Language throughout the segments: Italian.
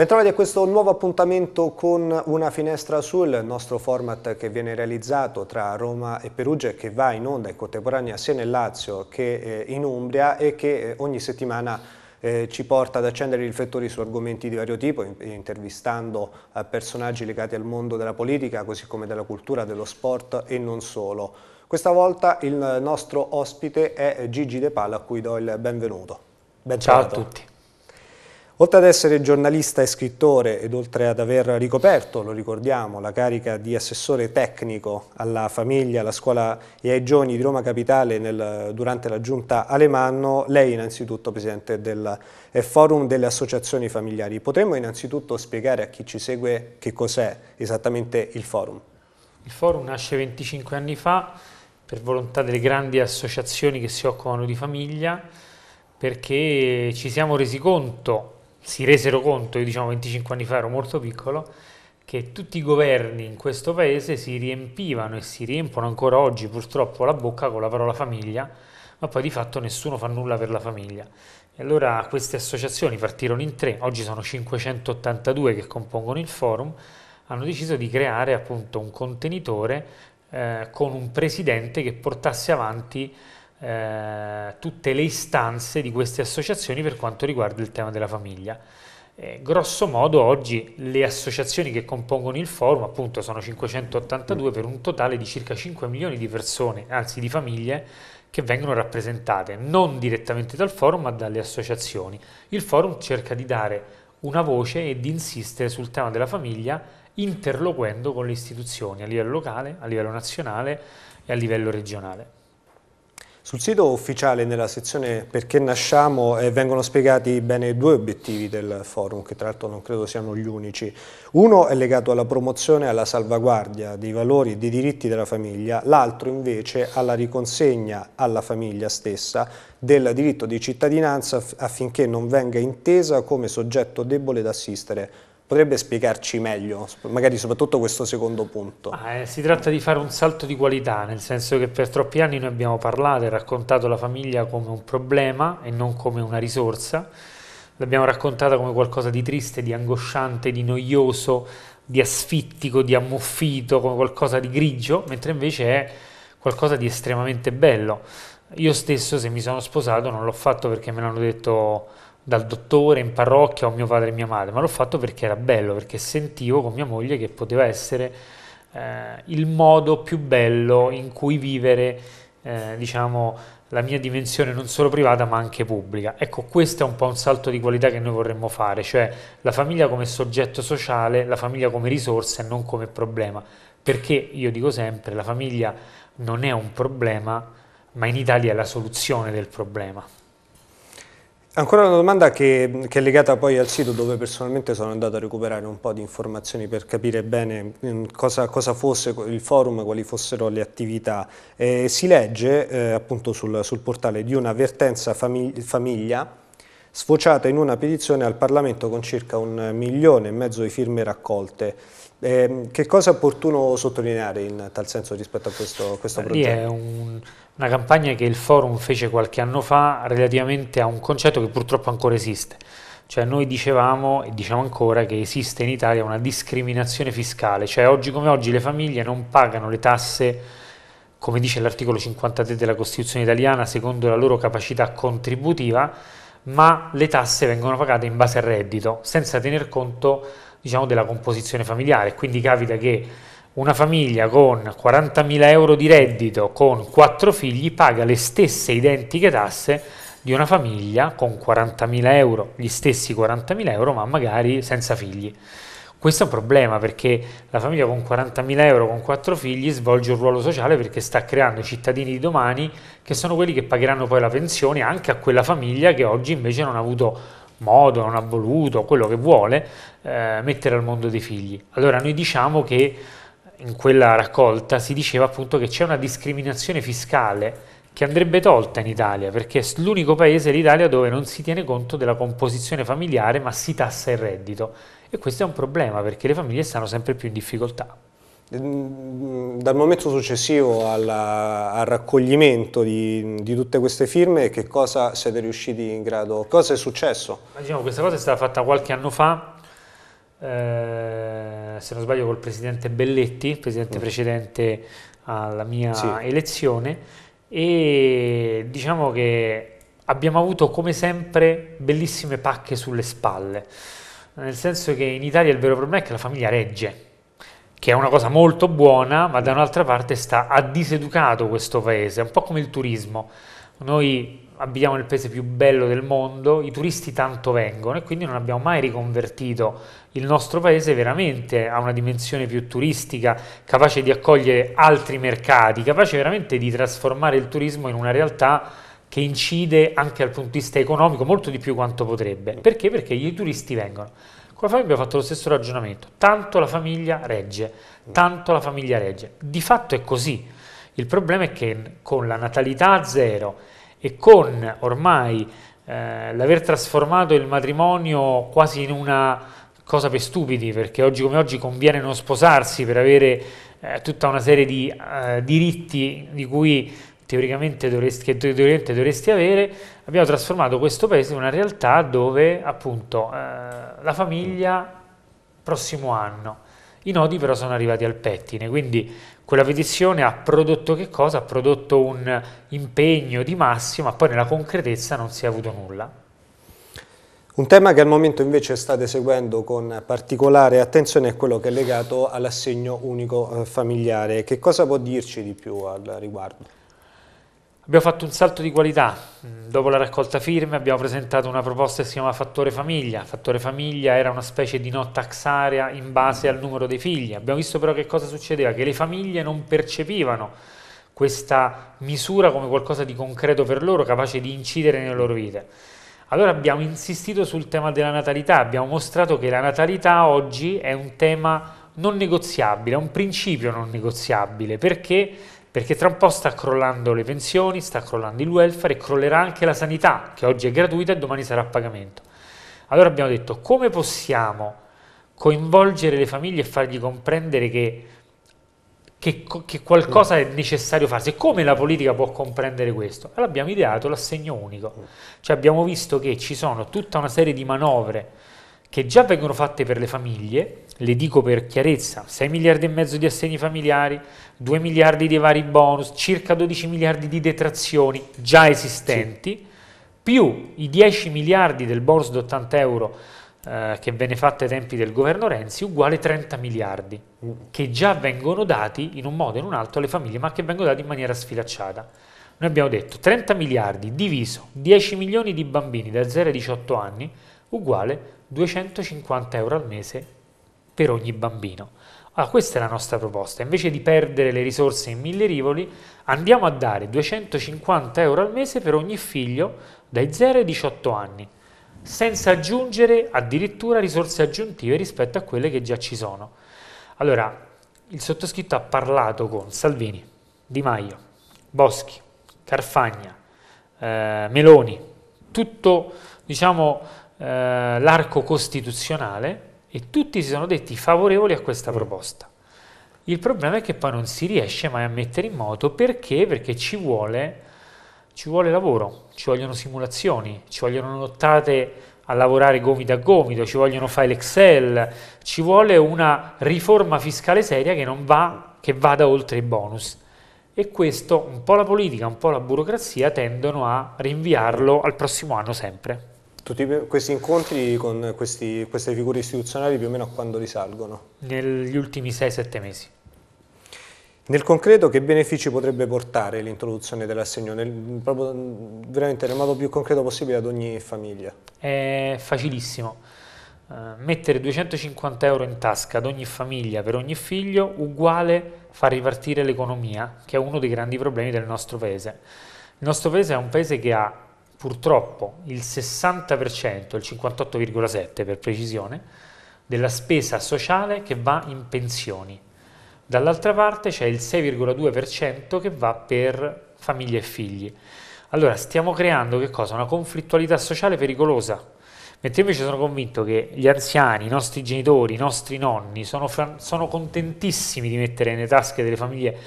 Bentrovati a questo nuovo appuntamento con una finestra sul nostro format che viene realizzato tra Roma e Perugia e che va in onda in contemporanea sia nel Lazio che eh, in Umbria e che eh, ogni settimana eh, ci porta ad accendere i riflettori su argomenti di vario tipo, in, intervistando eh, personaggi legati al mondo della politica, così come della cultura, dello sport e non solo. Questa volta il nostro ospite è Gigi De Palla, a cui do il benvenuto. Ben Ciao a tutti. Oltre ad essere giornalista e scrittore ed oltre ad aver ricoperto, lo ricordiamo, la carica di assessore tecnico alla famiglia, alla scuola e ai giovani di Roma Capitale nel, durante la giunta Alemanno, lei innanzitutto presidente del eh, forum delle associazioni familiari. Potremmo innanzitutto spiegare a chi ci segue che cos'è esattamente il forum? Il forum nasce 25 anni fa per volontà delle grandi associazioni che si occupano di famiglia perché ci siamo resi conto si resero conto, io diciamo 25 anni fa ero molto piccolo, che tutti i governi in questo paese si riempivano e si riempiono ancora oggi purtroppo la bocca con la parola famiglia, ma poi di fatto nessuno fa nulla per la famiglia. E allora queste associazioni partirono in tre, oggi sono 582 che compongono il forum, hanno deciso di creare appunto un contenitore eh, con un presidente che portasse avanti eh, tutte le istanze di queste associazioni per quanto riguarda il tema della famiglia. Eh, grosso modo oggi le associazioni che compongono il forum appunto sono 582 per un totale di circa 5 milioni di persone, anzi di famiglie, che vengono rappresentate non direttamente dal forum ma dalle associazioni. Il forum cerca di dare una voce e di insistere sul tema della famiglia interloquendo con le istituzioni a livello locale, a livello nazionale e a livello regionale. Sul sito ufficiale nella sezione Perché nasciamo eh, vengono spiegati bene due obiettivi del forum, che tra l'altro non credo siano gli unici. Uno è legato alla promozione e alla salvaguardia dei valori e dei diritti della famiglia, l'altro invece alla riconsegna alla famiglia stessa del diritto di cittadinanza affinché non venga intesa come soggetto debole da assistere Potrebbe spiegarci meglio, magari soprattutto questo secondo punto? Ah, eh, si tratta di fare un salto di qualità, nel senso che per troppi anni noi abbiamo parlato e raccontato la famiglia come un problema e non come una risorsa, l'abbiamo raccontata come qualcosa di triste, di angosciante, di noioso, di asfittico, di ammuffito, come qualcosa di grigio, mentre invece è qualcosa di estremamente bello. Io stesso se mi sono sposato non l'ho fatto perché me l'hanno detto dal dottore in parrocchia o mio padre e mia madre, ma l'ho fatto perché era bello, perché sentivo con mia moglie che poteva essere eh, il modo più bello in cui vivere, eh, diciamo, la mia dimensione non solo privata ma anche pubblica. Ecco, questo è un po' un salto di qualità che noi vorremmo fare, cioè la famiglia come soggetto sociale, la famiglia come risorsa e non come problema, perché io dico sempre la famiglia non è un problema, ma in Italia è la soluzione del problema. Ancora una domanda che, che, è legata poi al sito dove personalmente sono andato a recuperare un po' di informazioni per capire bene mm, cosa, cosa fosse il forum, quali fossero le attività. Eh, si legge eh, appunto sul, sul, portale di un'avvertenza famig famiglia sfociata in una petizione al Parlamento con circa un milione e mezzo di firme raccolte. Eh, che cosa è opportuno sottolineare in tal senso rispetto a questo, questo progetto? Lì è un, una campagna che il forum fece qualche anno fa relativamente a un concetto che purtroppo ancora esiste. Cioè noi dicevamo e diciamo ancora che esiste in Italia una discriminazione fiscale, cioè oggi come oggi le famiglie non pagano le tasse come dice l'articolo 53 della Costituzione italiana secondo la loro capacità contributiva, ma le tasse vengono pagate in base al reddito, senza tener conto diciamo, della composizione familiare. Quindi capita che una famiglia con 40.000 euro di reddito con quattro figli paga le stesse identiche tasse di una famiglia con 40.000 euro, gli stessi 40.000 euro, ma magari senza figli. Questo è un problema perché la famiglia con 40.000 euro, con quattro figli, svolge un ruolo sociale perché sta creando cittadini di domani che sono quelli che pagheranno poi la pensione anche a quella famiglia che oggi invece non ha avuto modo, non ha voluto, quello che vuole, eh, mettere al mondo dei figli. Allora noi diciamo che in quella raccolta si diceva appunto che c'è una discriminazione fiscale che andrebbe tolta in Italia, perché è l'unico paese, l'Italia, dove non si tiene conto della composizione familiare, ma si tassa il reddito. E questo è un problema, perché le famiglie stanno sempre più in difficoltà. Ehm, dal momento successivo alla, al raccoglimento di, di, tutte queste firme, che cosa siete riusciti in grado? Cosa è successo? Ma diciamo, questa cosa è stata fatta qualche anno fa, eh, se non sbaglio col presidente Belletti, presidente mm. precedente alla mia sì. elezione, e diciamo che abbiamo avuto come sempre bellissime pacche sulle spalle, nel senso che in Italia il vero problema è che la famiglia regge che è una cosa molto buona, ma da un'altra parte sta ha diseducato questo paese, un po' come il turismo. Noi abbiamo il paese più bello del mondo, i turisti tanto vengono e quindi non abbiamo mai riconvertito il nostro paese veramente a una dimensione più turistica, capace di accogliere altri mercati, capace veramente di trasformare il turismo in una realtà che incide anche dal punto di vista economico molto di più quanto potrebbe. Perché? Perché i turisti vengono. Con la famiglia abbiamo fatto lo stesso ragionamento, tanto la famiglia regge, tanto la famiglia regge. Di fatto è così, il problema è che con la natalità a zero e con ormai eh, l'aver trasformato il matrimonio quasi in una cosa per stupidi, perché oggi come oggi conviene non sposarsi per avere eh, tutta una serie di eh, diritti di cui teoricamente dovresti, che teoricamente dovresti avere, abbiamo trasformato questo paese in una realtà dove appunto eh, la famiglia prossimo anno. I nodi però sono arrivati al pettine, quindi quella petizione ha prodotto che cosa? Ha prodotto un impegno di massimo, ma poi nella concretezza non si è avuto nulla. Un tema che al momento invece state seguendo con particolare attenzione è quello che è legato all'assegno unico eh, familiare. Che cosa può dirci di più al riguardo? Abbiamo fatto un salto di qualità, dopo la raccolta firme abbiamo presentato una proposta che si chiama Fattore Famiglia, Fattore Famiglia era una specie di no tax area in base al numero dei figli, abbiamo visto però che cosa succedeva, che le famiglie non percepivano questa misura come qualcosa di concreto per loro, capace di incidere nelle loro vite. Allora abbiamo insistito sul tema della natalità, abbiamo mostrato che la natalità oggi è un tema non negoziabile, è un principio non negoziabile, perché perché tra un po' sta crollando le pensioni, sta crollando il welfare e crollerà anche la sanità, che oggi è gratuita e domani sarà a pagamento. Allora abbiamo detto come possiamo coinvolgere le famiglie e fargli comprendere che, che, che qualcosa è necessario farsi e come la politica può comprendere questo? Allora abbiamo ideato l'assegno unico, cioè abbiamo visto che ci sono tutta una serie di manovre che già vengono fatte per le famiglie le dico per chiarezza, 6 miliardi e mezzo di assegni familiari, 2 miliardi di vari bonus, circa 12 miliardi di detrazioni già esistenti, sì. più i 10 miliardi del bonus di 80 euro eh, che venne fatto ai tempi del governo Renzi, uguale 30 miliardi, che già vengono dati in un modo o in un altro alle famiglie, ma che vengono dati in maniera sfilacciata. Noi abbiamo detto 30 miliardi diviso 10 milioni di bambini da 0 a 18 anni, uguale 250 euro al mese per ogni bambino. Allora, questa è la nostra proposta, invece di perdere le risorse in mille rivoli, andiamo a dare 250 euro al mese per ogni figlio dai 0 ai 18 anni, senza aggiungere addirittura risorse aggiuntive rispetto a quelle che già ci sono. Allora, il sottoscritto ha parlato con Salvini, Di Maio, Boschi, Carfagna, eh, Meloni, tutto diciamo, eh, l'arco costituzionale e tutti si sono detti favorevoli a questa proposta. Il problema è che poi non si riesce mai a mettere in moto perché? Perché ci vuole, ci vuole lavoro, ci vogliono simulazioni, ci vogliono nottate a lavorare gomito a gomito, ci vogliono file Excel, ci vuole una riforma fiscale seria che, va, che vada oltre i bonus. E questo un po' la politica, un po' la burocrazia tendono a rinviarlo al prossimo anno sempre. Tutti questi incontri con questi, queste figure istituzionali più o meno a quando risalgono? Negli ultimi 6-7 mesi. Nel concreto che benefici potrebbe portare l'introduzione dell'assegno, proprio veramente nel modo più concreto possibile ad ogni famiglia? È facilissimo. Eh, mettere 250 euro in tasca ad ogni famiglia per ogni figlio uguale far ripartire l'economia, che è uno dei grandi problemi del nostro paese. Il nostro paese è un paese che ha purtroppo il 60%, il 58,7% per precisione, della spesa sociale che va in pensioni. Dall'altra parte c'è il 6,2% che va per famiglie e figli. Allora, stiamo creando Una conflittualità sociale pericolosa. Mentre invece sono convinto che gli anziani, i nostri genitori, i nostri nonni sono, sono contentissimi di mettere nelle tasche delle famiglie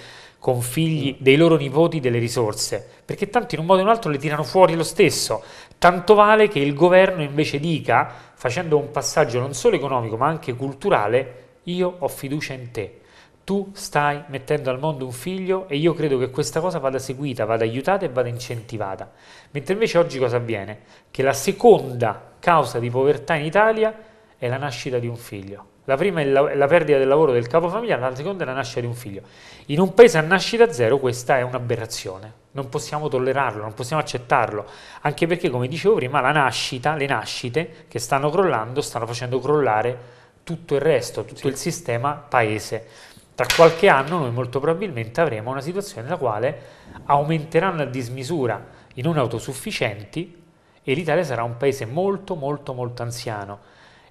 con figli dei loro nipoti delle risorse, perché tanto in un modo o in un altro le tirano fuori lo stesso. Tanto vale che il governo invece dica, facendo un passaggio non solo economico ma anche culturale, io ho fiducia in te. Tu stai mettendo al mondo un figlio e io credo che questa cosa vada seguita, vada aiutata e vada incentivata. Mentre invece oggi cosa avviene? Che la seconda causa di povertà in Italia è la nascita di un figlio. La prima è la, la perdita del lavoro del capo capofamiglia, la seconda è la nascita di un figlio. In un paese a nascita zero questa è un'aberrazione, non possiamo tollerarlo, non possiamo accettarlo, anche perché come dicevo prima la nascita, le nascite che stanno crollando stanno facendo crollare tutto il resto, tutto sì. il sistema paese. Tra qualche anno noi molto probabilmente avremo una situazione nella quale aumenteranno a dismisura i non autosufficienti e l'Italia sarà un paese molto molto molto anziano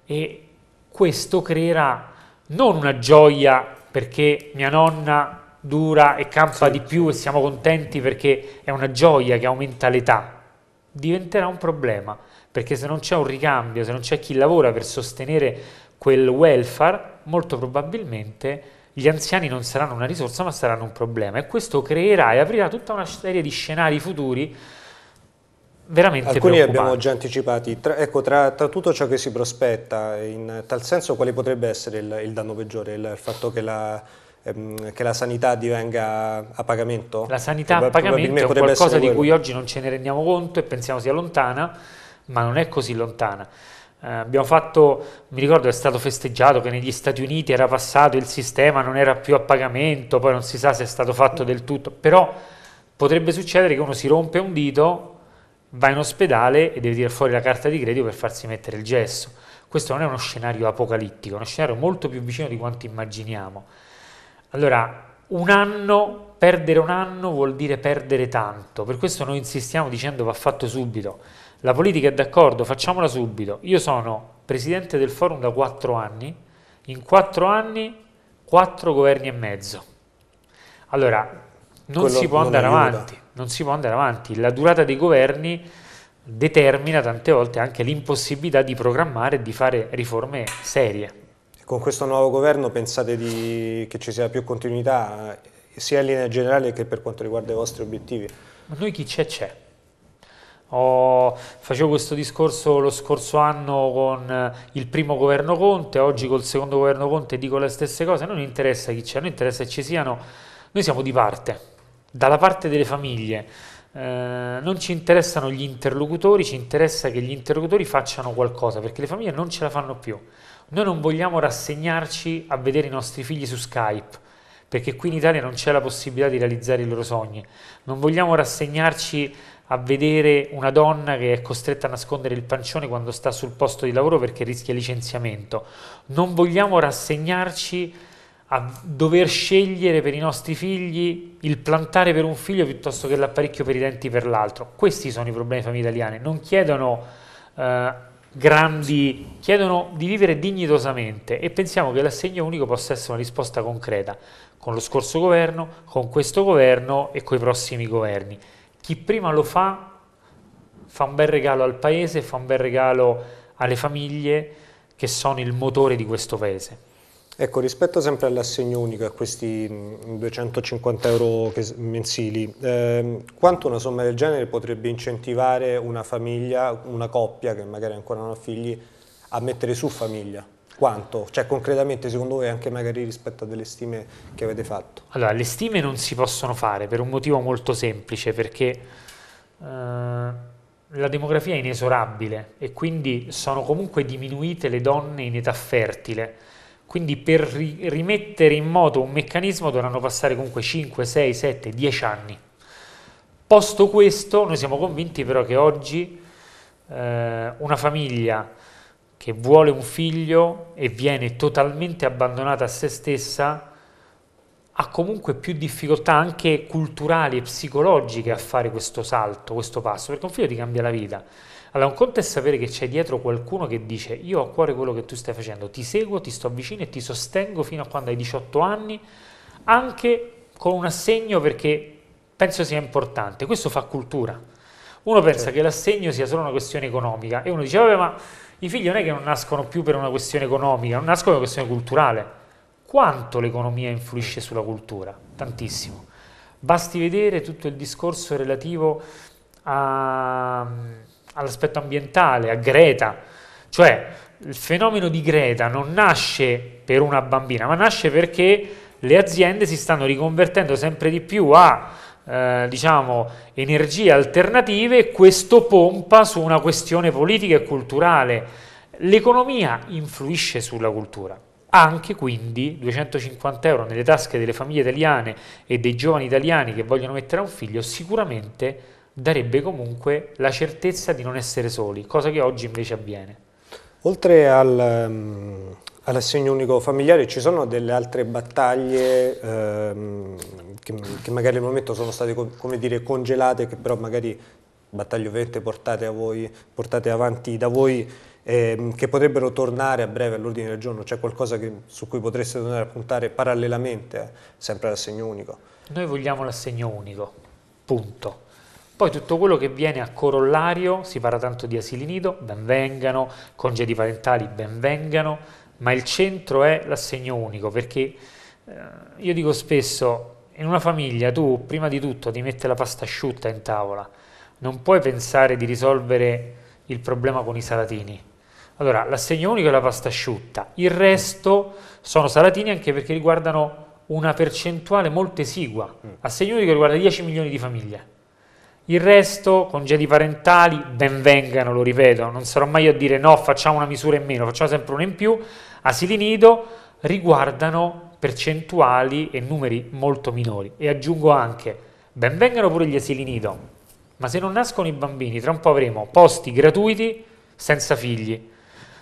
e questo creerà non una gioia perché mia nonna dura e campa sì. di più e siamo contenti perché è una gioia che aumenta l'età, diventerà un problema, perché se non c'è un ricambio, se non c'è chi lavora per sostenere quel welfare, molto probabilmente gli anziani non saranno una risorsa ma saranno un problema e questo creerà e aprirà tutta una serie di scenari futuri veramente Alcuni abbiamo già anticipati. Tra, ecco, tra, tra, tutto ciò che si prospetta, in tal senso quale potrebbe essere il, il danno peggiore? Il, il fatto che la, ehm, che la, sanità divenga a pagamento? La sanità a pagamento è qualcosa di cui oggi non ce ne rendiamo conto e pensiamo sia lontana, ma non è così lontana. Eh, abbiamo fatto, mi ricordo è stato festeggiato che negli Stati Uniti era passato il sistema, non era più a pagamento, poi non si sa se è stato fatto del tutto, però potrebbe succedere che uno si rompe un dito va in ospedale e deve tirare fuori la carta di credito per farsi mettere il gesso. Questo non è uno scenario apocalittico, è uno scenario molto più vicino di quanto immaginiamo. Allora, un anno, perdere un anno vuol dire perdere tanto, per questo noi insistiamo dicendo va fatto subito. La politica è d'accordo, facciamola subito. Io sono presidente del forum da quattro anni, in quattro anni quattro governi e mezzo. Allora, non si può non andare aiuta. avanti, non si può andare avanti. La durata dei governi determina tante volte anche l'impossibilità di programmare e di fare riforme serie. Con questo nuovo governo pensate di, che ci sia più continuità sia in linea generale che per quanto riguarda i vostri obiettivi? Ma noi chi c'è c'è. Oh, facevo questo discorso lo scorso anno con il primo governo Conte, oggi col secondo governo Conte dico le stesse cose, non interessa chi c'è, non interessa che ci siano, noi siamo di parte, dalla parte delle famiglie eh, non ci interessano gli interlocutori, ci interessa che gli interlocutori facciano qualcosa, perché le famiglie non ce la fanno più. Noi non vogliamo rassegnarci a vedere i nostri figli su Skype, perché qui in Italia non c'è la possibilità di realizzare i loro sogni. Non vogliamo rassegnarci a vedere una donna che è costretta a nascondere il pancione quando sta sul posto di lavoro perché rischia licenziamento. Non vogliamo rassegnarci a a dover scegliere per i nostri figli il plantare per un figlio piuttosto che l'apparecchio per i denti per l'altro. Questi sono i problemi delle famiglie italiane, non chiedono eh, grandi, chiedono di vivere dignitosamente e pensiamo che l'assegno unico possa essere una risposta concreta con lo scorso governo, con questo governo e con i prossimi governi. Chi prima lo fa fa un bel regalo al paese, fa un bel regalo alle famiglie che sono il motore di questo paese. Ecco, rispetto sempre all'assegno unico, a questi 250 mm, euro mensili, eh, quanto una somma del genere potrebbe incentivare una famiglia, una coppia che magari ancora non ha figli, a mettere su famiglia? Quanto? Cioè concretamente secondo voi anche magari rispetto a delle stime che avete fatto? Allora, le stime non si possono fare per un motivo molto semplice, perché eh, la demografia è inesorabile e quindi sono comunque diminuite le donne in età fertile quindi per ri rimettere in moto un meccanismo dovranno passare comunque 5, 6, 7, 10 anni. Posto questo, noi siamo convinti però che oggi eh, una famiglia che vuole un figlio e viene totalmente abbandonata a se stessa ha comunque più difficoltà anche culturali e psicologiche a fare questo salto, questo passo, perché un figlio ti cambia la vita. Allora, un conto è sapere che c'è dietro qualcuno che dice io ho a cuore quello che tu stai facendo, ti seguo, ti sto vicino e ti sostengo fino a quando hai 18 anni, anche con un assegno perché penso sia importante. Questo fa cultura. Uno pensa certo. che l'assegno sia solo una questione economica e uno dice vabbè ma i figli non è che non nascono più per una questione economica, non nascono per una questione culturale. Quanto l'economia influisce mm. sulla cultura? Tantissimo. Basti vedere tutto il discorso relativo a all'aspetto ambientale, a Greta. Cioè, il fenomeno di Greta non nasce per una bambina, ma nasce perché le aziende si stanno riconvertendo sempre di più a eh, diciamo, energie alternative e questo pompa su una questione politica e culturale. L'economia influisce sulla cultura. Anche quindi 250 euro nelle tasche delle famiglie italiane e dei giovani italiani che vogliono mettere a un figlio sicuramente darebbe comunque la certezza di non essere soli, cosa che oggi invece avviene. Oltre al, um, all'assegno unico familiare ci sono delle altre battaglie ehm, che, che, magari al momento sono state come dire, congelate, che però magari battaglie ovviamente portate, voi, portate avanti da voi ehm, che potrebbero tornare a breve all'ordine del giorno, c'è qualcosa che, su cui potreste tornare a puntare parallelamente eh, sempre all'assegno unico? Noi vogliamo l'assegno unico, punto. Poi tutto quello che viene a corollario, si parla tanto di asili nido, benvengano, congedi parentali, benvengano, ma il centro è l'assegno unico, perché eh, io dico spesso, in una famiglia tu prima di tutto ti metti la pasta asciutta in tavola, non puoi pensare di risolvere il problema con i salatini. Allora, l'assegno unico è la pasta asciutta, il resto sono salatini anche perché riguardano una percentuale molto esigua. Mm. Assegno unico riguarda 10 milioni di famiglie il resto, congedi parentali, benvengano, lo ripeto, non sarò mai a dire no, facciamo una misura in meno, facciamo sempre una in più. Asili nido riguardano percentuali e numeri molto minori. E aggiungo anche, benvengano pure gli asili nido, ma se non nascono i bambini, tra un po' avremo posti gratuiti senza figli.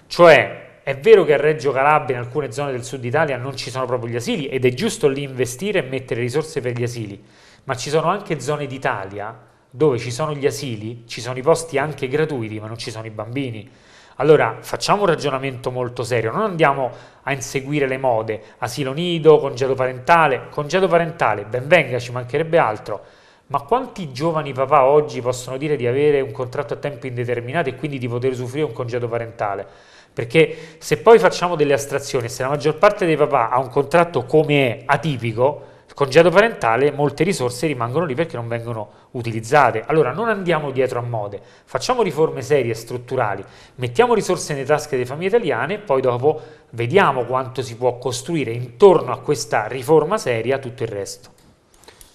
Cioè, è vero che a Reggio Calabria, in alcune zone del sud Italia, non ci sono proprio gli asili ed è giusto lì investire e mettere risorse per gli asili, ma ci sono anche zone d'Italia dove ci sono gli asili, ci sono i posti anche gratuiti, ma non ci sono i bambini. Allora facciamo un ragionamento molto serio, non andiamo a inseguire le mode, asilo nido, congedo parentale, congedo parentale, benvenga, ci mancherebbe altro, ma quanti giovani papà oggi possono dire di avere un contratto a tempo indeterminato e quindi di poter usufruire un congedo parentale? Perché se poi facciamo delle astrazioni, se la maggior parte dei papà ha un contratto come atipico, congedo parentale molte risorse rimangono lì perché non vengono utilizzate. Allora non andiamo dietro a mode, facciamo riforme serie, e strutturali, mettiamo risorse nelle tasche delle famiglie italiane e poi dopo vediamo quanto si può costruire intorno a questa riforma seria tutto il resto.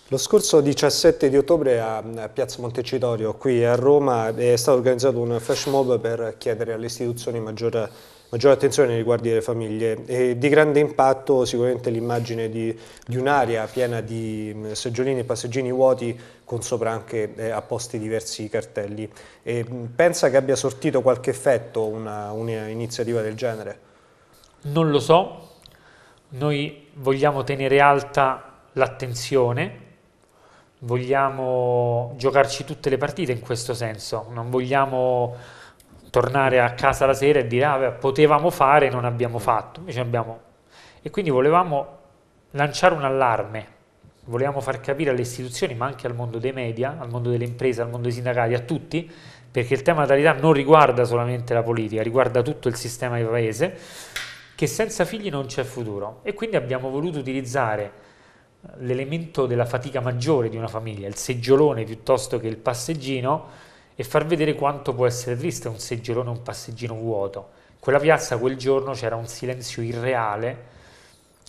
Lo scorso 17 di ottobre a Piazza Montecitorio, qui a Roma, è stato organizzato un flash mob per chiedere alle istituzioni maggiore maggiore attenzione riguardi le famiglie. E di grande impatto sicuramente l'immagine di, di un'area piena di mm, seggiolini e passeggini vuoti con sopra anche eh, apposti diversi cartelli. E, mm, pensa che abbia sortito qualche effetto un'iniziativa del genere? Non lo so, noi vogliamo tenere alta l'attenzione, vogliamo giocarci tutte le partite in questo senso, non vogliamo tornare a casa la sera e dire ah, potevamo fare e non abbiamo mm. fatto. Invece Abbiamo... E quindi volevamo lanciare un allarme, volevamo far capire alle istituzioni ma anche al mondo dei media, al mondo delle imprese, al mondo dei sindacati, a tutti, perché il tema natalità non riguarda solamente la politica, riguarda tutto il sistema di paese, che senza figli non c'è futuro. E quindi abbiamo voluto utilizzare eh, l'elemento della fatica maggiore di una famiglia, il seggiolone piuttosto che il passeggino, e far vedere quanto può essere triste un seggiolone o un passeggino vuoto. Quella piazza quel giorno c'era un silenzio irreale,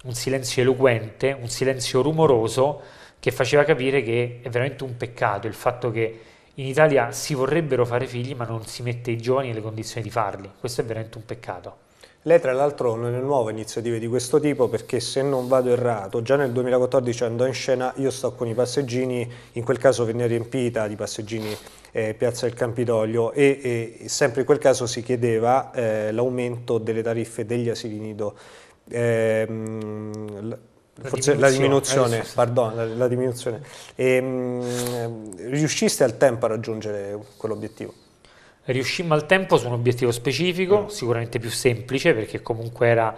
un silenzio eloquente, un silenzio rumoroso che faceva capire che è veramente un peccato il fatto che in Italia si vorrebbero fare figli ma non si mette i giovani nelle condizioni di farli. Questo è veramente un peccato. Lei tra l'altro non è nuova iniziative di questo tipo perché se non vado errato già nel 2014 andò in scena Io sto con i passeggini, in quel caso venne riempita di passeggini eh, Piazza del Campidoglio e, e, sempre in quel caso si chiedeva eh, l'aumento delle tariffe degli asili nido. Ehm, la forse diminuzione. la diminuzione, eh, sì, sì. Pardon, la, la diminuzione. E, ehm, mh, riusciste al tempo a raggiungere quell'obiettivo? Riuscimmo al tempo su un obiettivo specifico, mm. sicuramente più semplice perché comunque era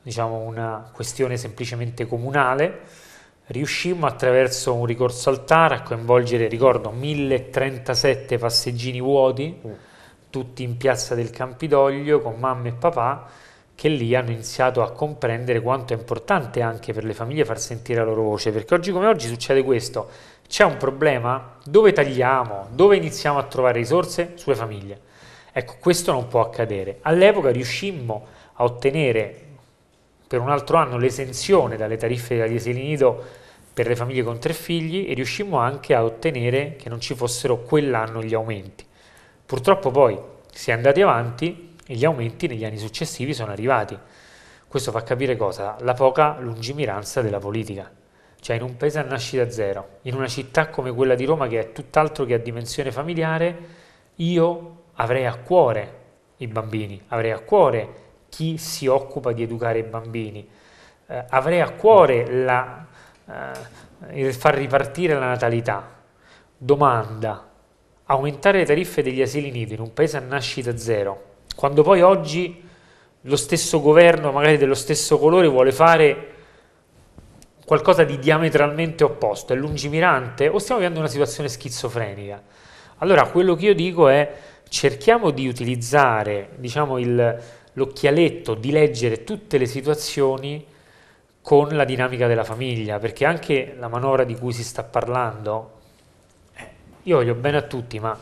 diciamo, una questione semplicemente comunale, riuscimmo attraverso un ricorso al TAR a coinvolgere, ricordo, 1037 passeggini vuoti, mm. tutti in piazza del Campidoglio con mamma e papà, che lì hanno iniziato a comprendere quanto è importante anche per le famiglie far sentire la loro voce, perché oggi come oggi succede questo, c'è un problema, dove tagliamo, dove iniziamo a trovare risorse? Sulle famiglie. Ecco, questo non può accadere. All'epoca riuscimmo a ottenere per un altro anno l'esenzione dalle tariffe degli asili nido per le famiglie con tre figli e riuscimmo anche a ottenere che non ci fossero quell'anno gli aumenti. Purtroppo poi si è andati avanti e gli aumenti negli anni successivi sono arrivati. Questo fa capire cosa? La poca lungimiranza della politica. Cioè in un paese a nascita zero, in una città come quella di Roma che è tutt'altro che a dimensione familiare, io avrei a cuore i bambini, avrei a cuore chi si occupa di educare i bambini. Eh, avrei a cuore la, eh, far ripartire la natalità. Domanda, aumentare le tariffe degli asili nido in un paese a nascita zero, quando poi oggi lo stesso governo, magari dello stesso colore, vuole fare qualcosa di diametralmente opposto, è lungimirante o stiamo vivendo una situazione schizofrenica? Allora quello che io dico è cerchiamo di utilizzare diciamo, il, l'occhialetto di leggere tutte le situazioni con la dinamica della famiglia, perché anche la manovra di cui si sta parlando, eh, io voglio bene a tutti, ma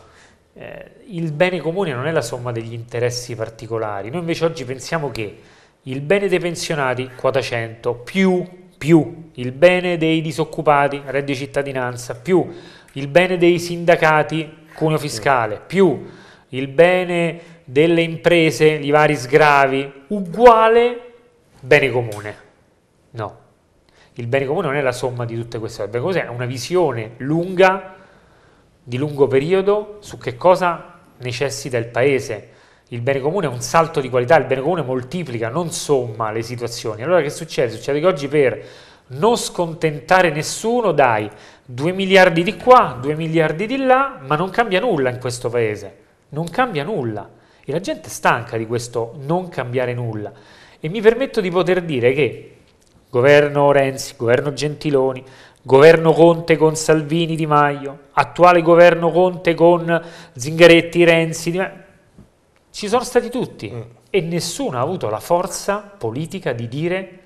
eh, il bene comune non è la somma degli interessi particolari, noi invece oggi pensiamo che il bene dei pensionati, quota 100, più, più il bene dei disoccupati, reddito di cittadinanza, più il bene dei sindacati, cuneo fiscale, più il bene delle imprese, di vari sgravi, uguale bene comune. No, il bene comune non è la somma di tutte queste cose, è una visione lunga, di lungo periodo, su che cosa necessita il paese. Il bene comune è un salto di qualità, il bene comune moltiplica, non somma le situazioni. Allora che succede? Succede che oggi per non scontentare nessuno dai 2 miliardi di qua, 2 miliardi di là, ma non cambia nulla in questo paese, non cambia nulla. E la gente è stanca di questo non cambiare nulla. E mi permetto di poter dire che governo Renzi, governo Gentiloni, governo Conte con Salvini Di Maio, attuale governo Conte con Zingaretti, Renzi, Di Maio, ci sono stati tutti mm. e nessuno ha avuto la forza politica di dire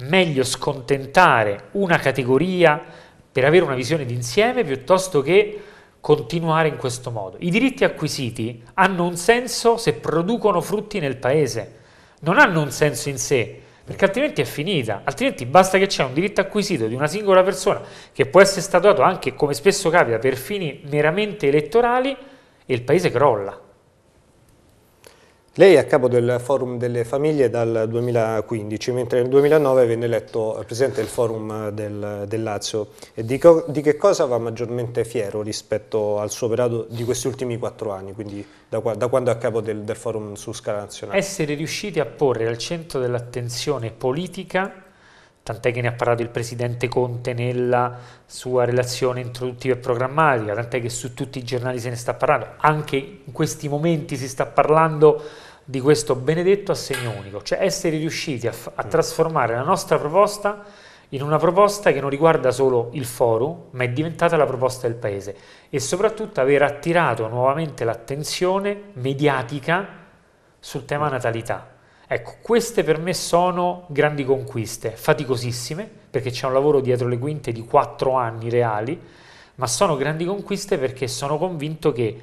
meglio scontentare una categoria per avere una visione d'insieme piuttosto che continuare in questo modo. I diritti acquisiti hanno un senso se producono frutti nel paese, non hanno un senso in sé, perché altrimenti è finita, altrimenti basta che c'è un diritto acquisito di una singola persona che può essere statuato anche, come spesso capita, per fini meramente elettorali e il paese crolla. Lei è a capo del Forum delle Famiglie dal 2015, mentre nel 2009 venne eletto presidente del Forum del, del Lazio. Di, co, di, che cosa va maggiormente fiero rispetto al suo operato di questi ultimi quattro anni, quindi da, da quando è a capo del, del Forum su scala nazionale? Essere riusciti a porre al centro dell'attenzione politica tant'è che ne ha parlato il presidente Conte nella sua relazione introduttiva e programmatica, tant'è che su tutti i giornali se ne sta parlando, anche in questi momenti si sta parlando di questo benedetto assegno unico, cioè essere riusciti a, a mm. trasformare la nostra proposta in una proposta che non riguarda solo il forum, ma è diventata la proposta del paese e soprattutto aver attirato nuovamente l'attenzione mediatica sul tema mm. natalità. Ecco, queste per me sono grandi conquiste, faticosissime, perché c'è un lavoro dietro le quinte di quattro anni reali, ma sono grandi conquiste perché sono convinto che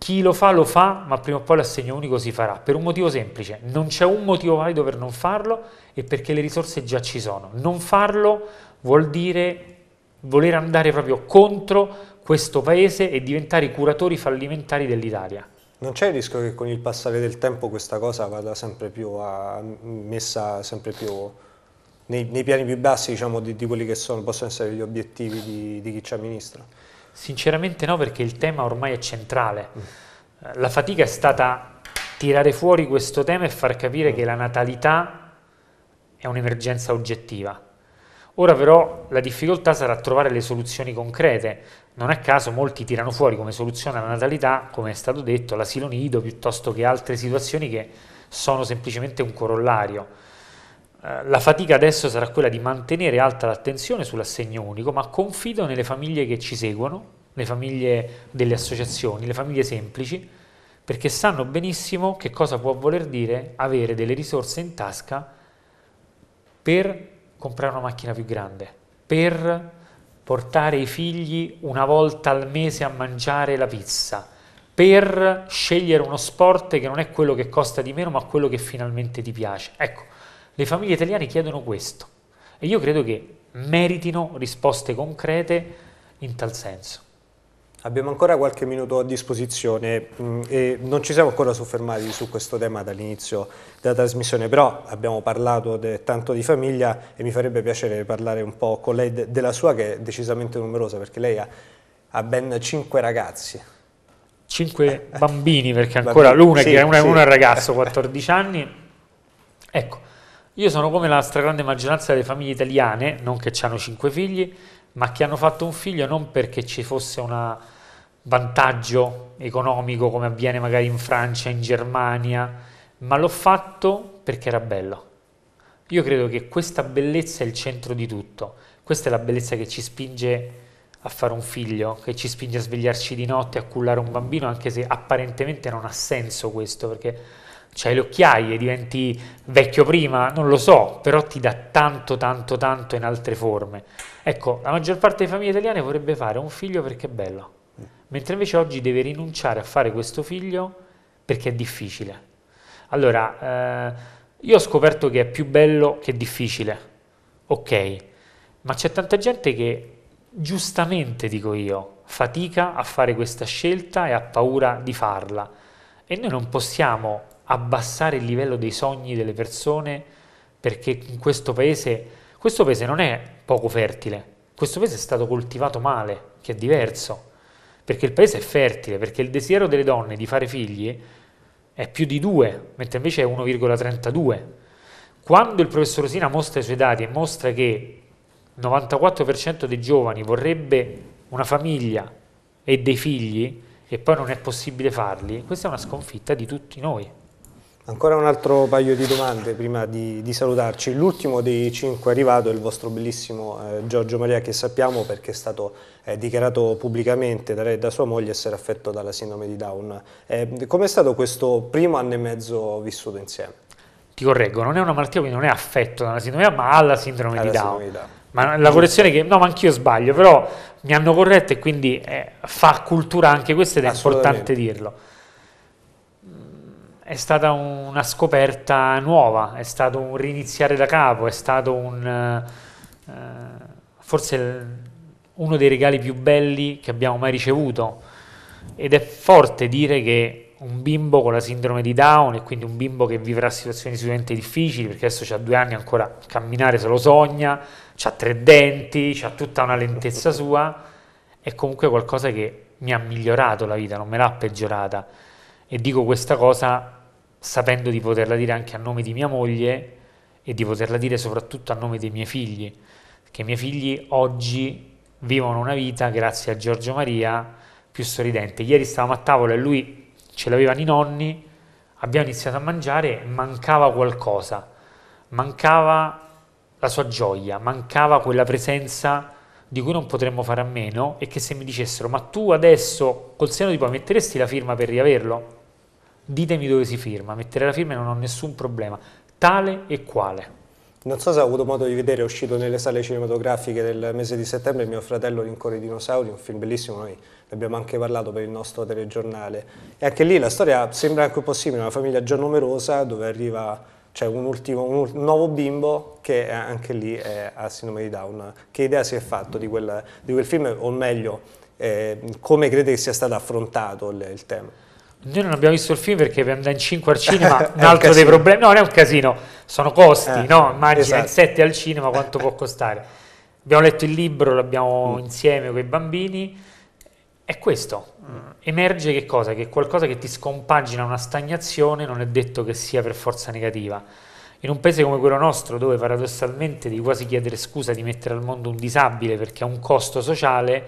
chi lo fa lo fa, ma prima o poi l'assegno unico si farà, per un motivo semplice, non c'è un motivo valido per non farlo e perché le risorse già ci sono. Non farlo vuol dire voler andare proprio contro questo paese e diventare i curatori fallimentari dell'Italia. Non c'è il rischio che con il passare del tempo questa cosa vada sempre più a, messa sempre più nei, nei piani più bassi diciamo, di, di, quelli che sono, possono essere gli obiettivi di, di chi ci amministra? Sinceramente no, perché il tema ormai è centrale. Mm. La fatica è stata tirare fuori questo tema e far capire mm. che la natalità è un'emergenza oggettiva. Ora però la difficoltà sarà trovare le soluzioni concrete. Non a caso molti tirano fuori come soluzione alla natalità, come è stato detto, l'asilo nido piuttosto che altre situazioni che sono semplicemente un corollario eh, la fatica adesso sarà quella di mantenere alta l'attenzione sull'assegno unico, ma confido nelle famiglie che ci seguono, le famiglie delle associazioni, le famiglie semplici, perché sanno benissimo che cosa può voler dire avere delle risorse in tasca per comprare una macchina più grande, per portare i figli una volta al mese a mangiare la pizza, per scegliere uno sport che non è quello che costa di meno, ma quello che finalmente ti piace. Ecco, le famiglie italiane chiedono questo e io credo che meritino risposte concrete in tal senso. Abbiamo ancora qualche minuto a disposizione mh, mm, e non ci siamo ancora soffermati su questo tema dall'inizio della trasmissione, però abbiamo parlato tanto di famiglia e mi farebbe piacere parlare un po' con lei de della sua che è decisamente numerosa perché lei ha, ha ben cinque ragazzi. Cinque bambini perché ancora l'una sì, è un ragazzo, 14 anni. Ecco, io sono come la stragrande maggioranza delle famiglie italiane, non che hanno cinque figli, ma che hanno fatto un figlio non perché ci fosse un vantaggio economico come avviene magari in Francia, in Germania, ma l'ho fatto perché era bello. Io credo che questa bellezza è il centro di tutto. Questa è la bellezza che ci spinge a fare un figlio, che ci spinge a svegliarci di notte, a cullare un bambino, anche se apparentemente non ha senso questo, perché c'hai le occhiaie, diventi vecchio prima, non lo so, però ti dà tanto, tanto, tanto in altre forme. Ecco, la maggior parte delle famiglie italiane vorrebbe fare un figlio perché è bello, mentre invece oggi deve rinunciare a fare questo figlio perché è difficile. Allora, eh, io ho scoperto che è più bello che difficile, ok, ma c'è tanta gente che, giustamente dico io, fatica a fare questa scelta e ha paura di farla. E noi non possiamo abbassare il livello dei sogni delle persone perché in questo paese, questo paese non è poco fertile, questo paese è stato coltivato male, che è diverso, perché il paese è fertile, perché il desiderio delle donne di fare figli è più di 2, mentre invece è 1,32. Quando il professor Rosina mostra i suoi dati e mostra che il 94% dei giovani vorrebbe una famiglia e dei figli e poi non è possibile farli, questa è una sconfitta di tutti noi. Ancora un altro paio di domande prima di, di salutarci. L'ultimo dei cinque arrivato è il vostro bellissimo eh, Giorgio Maria che sappiamo perché è stato eh, dichiarato pubblicamente da, da, sua moglie essere affetto dalla sindrome di Down. Eh, è stato questo primo anno e mezzo vissuto insieme? Ti correggo, non è una malattia, quindi non è affetto dalla sindrome, ma alla sindrome, alla di, Down. sindrome di Down. Ma la correzione che... No, ma anch'io sbaglio, però mi hanno corretto e quindi eh, fa cultura anche questo ed è importante dirlo è stata una scoperta nuova, è stato un riniziare da capo, è stato un... Eh, forse uno dei regali più belli che abbiamo mai ricevuto ed è forte dire che un bimbo con la sindrome di Down e quindi un bimbo che vivrà situazioni sicuramente difficili perché adesso ha due anni ancora camminare se lo sogna, ha tre denti, ha tutta una lentezza sua, è comunque qualcosa che mi ha migliorato la vita, non me l'ha peggiorata e dico questa cosa sapendo di poterla dire anche a nome di mia moglie e di poterla dire soprattutto a nome dei miei figli, che i miei figli oggi vivono una vita grazie a Giorgio Maria più sorridente. Ieri stavamo a tavola e lui ce l'avevano i nonni, abbiamo iniziato a mangiare, mancava qualcosa, mancava la sua gioia, mancava quella presenza di cui non potremmo fare a meno e che se mi dicessero ma tu adesso col seno ti puoi metteresti la firma per riaverlo? ditemi dove si firma, mettere la firma e non ho nessun problema, tale e quale. Non so se ho avuto modo di vedere, è uscito nelle sale cinematografiche del mese di settembre mio fratello Rincore i dinosauri, un film bellissimo, noi ne abbiamo anche parlato per il nostro telegiornale. E anche lì la storia sembra anche un po' simile, una famiglia già numerosa dove arriva cioè un, ultimo, un, nuovo bimbo che anche lì è, ha sindrome di Down. Che idea si è fatto di quel, di quel film, o meglio, eh, come crede che sia stato affrontato il, il tema? Noi non abbiamo visto il film perché per andare in 5 al cinema, un altro un dei problemi, no, non è un casino, sono costi, eh, no? Immagina esatto. in 7 al cinema quanto può costare. Abbiamo letto il libro, l'abbiamo mm. insieme con i bambini, è questo. Mm. Emerge che cosa? Che qualcosa che ti scompagina una stagnazione non è detto che sia per forza negativa. In un paese come quello nostro, dove paradossalmente devi quasi chiedere scusa di mettere al mondo un disabile perché ha un costo sociale,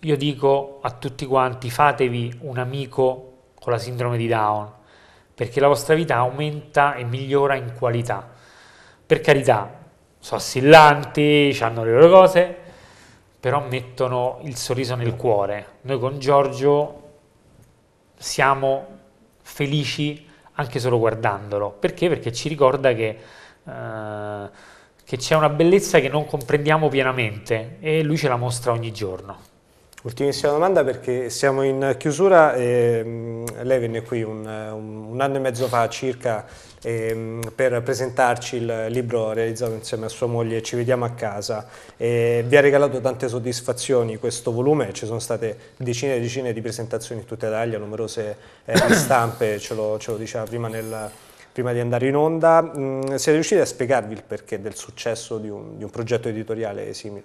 io dico a tutti quanti fatevi un amico con la sindrome di Down, perché la vostra vita aumenta e migliora in qualità. Per carità, sono assillanti, hanno le loro cose, però mettono il sorriso nel cuore. Noi con Giorgio siamo felici anche solo guardandolo. Perché? Perché ci ricorda che, eh, che c'è una bellezza che non comprendiamo pienamente e lui ce la mostra ogni giorno. Ultimissima domanda perché siamo in chiusura, e, mm, lei venne qui un, un, anno e mezzo fa circa e, mm, per presentarci il libro realizzato insieme a sua moglie Ci vediamo a casa e vi ha regalato tante soddisfazioni questo volume, ci sono state decine e decine di presentazioni in tutta Italia, numerose eh, stampe, ce lo, ce lo diceva prima nel, prima di andare in onda, mh, mm, siete riusciti a spiegarvi il perché del successo di un, di un progetto editoriale simile?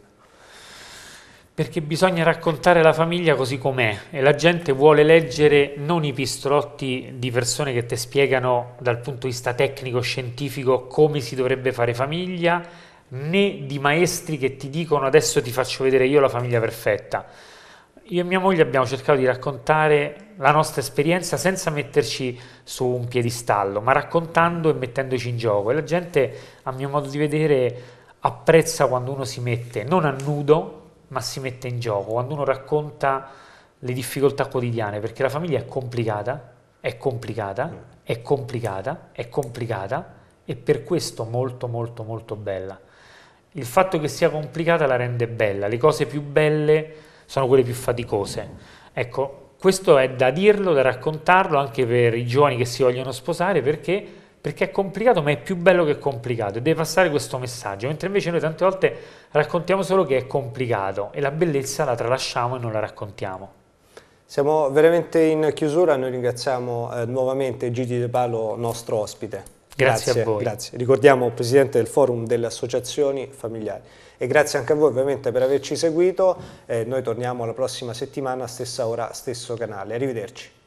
perché bisogna raccontare la famiglia così com'è e la gente vuole leggere non i pistolotti di persone che ti spiegano dal punto di vista tecnico-scientifico come si dovrebbe fare famiglia, né di maestri che ti dicono adesso ti faccio vedere io la famiglia perfetta. Io e mia moglie abbiamo cercato di raccontare la nostra esperienza senza metterci su un piedistallo, ma raccontando e mettendoci in gioco. E la gente, a mio modo di vedere, apprezza quando uno si mette non a nudo, ma si mette in gioco, quando uno racconta le difficoltà quotidiane, perché la famiglia è complicata, è complicata, mm. è complicata, è complicata e per questo molto molto molto bella. Il fatto che sia complicata la rende bella, le cose più belle sono quelle più faticose. Ecco, questo è da dirlo, da raccontarlo anche per i giovani che si vogliono sposare perché perché è complicato ma è più bello che complicato e deve passare questo messaggio, mentre invece noi tante volte raccontiamo solo che è complicato e la bellezza la tralasciamo e non la raccontiamo. Siamo veramente in chiusura, noi ringraziamo eh, nuovamente Gigi De Palo, nostro ospite. Grazie, grazie, a voi. Grazie. Ricordiamo Presidente del Forum delle Associazioni Familiari. E grazie anche a voi ovviamente per averci seguito. Eh, noi torniamo la prossima settimana, stessa ora, stesso canale. Arrivederci.